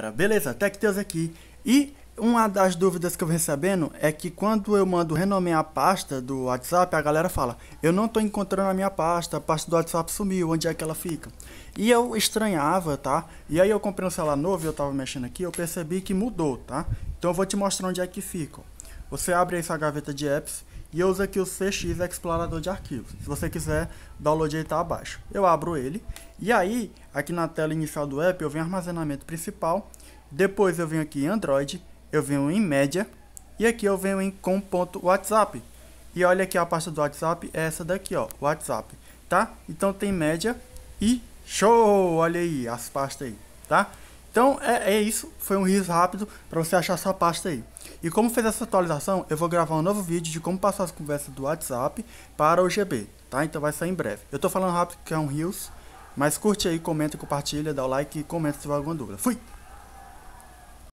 galera, beleza? TechTales é aqui. E uma das dúvidas que eu venho sabendo é que quando eu mando renomear a pasta do WhatsApp, a galera fala: Eu não estou encontrando a minha pasta, a pasta do WhatsApp sumiu, onde é que ela fica? E eu estranhava, tá? E aí eu comprei um celular novo e eu tava mexendo aqui, eu percebi que mudou, tá? Então eu vou te mostrar onde é que fica. Você abre essa gaveta de apps e eu uso aqui o CX Explorador de Arquivos. Se você quiser, download aí tá abaixo. Eu abro ele. E aí, aqui na tela inicial do app, eu venho armazenamento principal. Depois eu venho aqui em Android. Eu venho em média. E aqui eu venho em com.whatsapp. E olha aqui a pasta do WhatsApp. É essa daqui, ó. WhatsApp. Tá? Então tem média e show! Olha aí as pastas aí. Tá? Então é, é isso, foi um riso rápido para você achar sua pasta aí. E como fez essa atualização, eu vou gravar um novo vídeo de como passar as conversas do WhatsApp para o GB, tá? Então vai sair em breve. Eu tô falando rápido que é um rios, mas curte aí, comenta, compartilha, dá o like e comenta se tiver alguma dúvida. Fui!